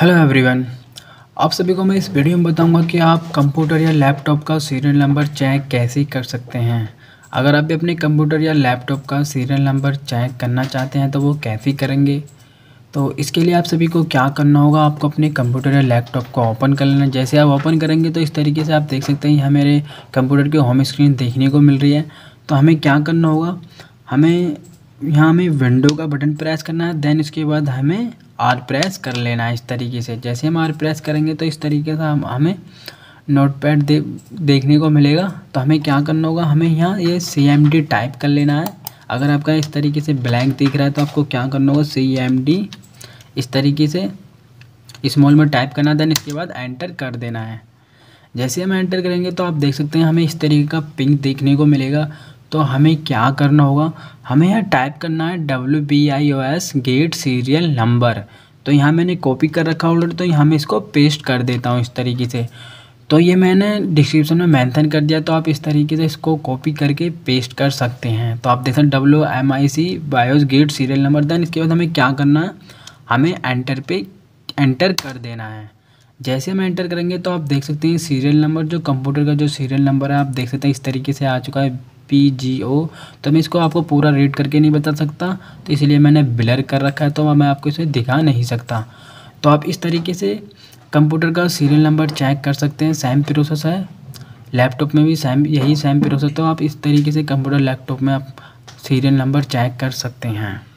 hello everyone आप सभी को मैं इस वीडियो में बताऊंगा कि आप कंप्यूटर या लैपटॉप का सीरियल नंबर चेक कैसे कर सकते हैं अगर आप भी अपने कंप्यूटर या लैपटॉप का सीरियल नंबर चेक करना चाहते हैं तो वो कैसे करेंगे तो इसके लिए आप सभी को क्या करना होगा आपको अपने कंप्यूटर या लैपटॉप को ओपन कर लेना जैसे आप ओपन करेंगे तो इस तरीके से आप देख सकते हैं यहाँ मेरे कंप्यूटर की होम स्क्रीन देखने को मिल रही है तो हमें क्या करना होगा हमें यहाँ हमें विंडो का बटन प्रेस करना है देन इसके बाद हमें आर प्रेस कर लेना है इस तरीके से जैसे हम आर प्रेस करेंगे तो इस तरीके से हम हमें नोट पैड दे, देखने को मिलेगा तो हमें क्या करना होगा हमें यहाँ ये सी एम डी टाइप कर लेना है अगर आपका इस तरीके से ब्लैंक दिख रहा है तो आपको क्या करना होगा सी एम डी इस तरीके से इस्मॉल में टाइप करना देन इसके बाद एंटर कर देना है जैसे हम एंटर करेंगे तो आप देख सकते हैं हमें इस तरीके का पिंक देखने को मिलेगा तो हमें क्या करना होगा हमें यहाँ टाइप करना है W B I O S get serial number तो यहाँ मैंने कॉपी कर रखा ऑलरेडी तो यहाँ मैं इसको पेस्ट कर देता हूँ इस तरीके से तो ये मैंने डिस्क्रिप्शन में मेंशन कर दिया तो आप इस तरीके से इसको कॉपी करके पेस्ट कर सकते हैं तो आप देख सकते W M I C BIOS get serial number then इसके बाद हमें क्या करना है हमें एंटर पे एंटर कर देना है जैसे हम एंटर करेंगे तो आप देख सकते हैं सीरियल नंबर जो कंप्यूटर का जो सीरियल नंबर है आप देख सकते हैं इस तरीके से आ चुका है पी जी ओ तो मैं इसको आपको पूरा रीड करके नहीं बता सकता तो इसलिए मैंने ब्लर कर रखा है तो मैं आपको इसे दिखा नहीं सकता तो आप इस तरीके से कंप्यूटर का सीरियल नंबर चेक कर सकते हैं सैम प्रोसेस है लैपटॉप में भी सैम यही सेम प्रोसेस तो आप इस तरीके से कंप्यूटर लैपटॉप में आप सीरियल नंबर चेक कर सकते हैं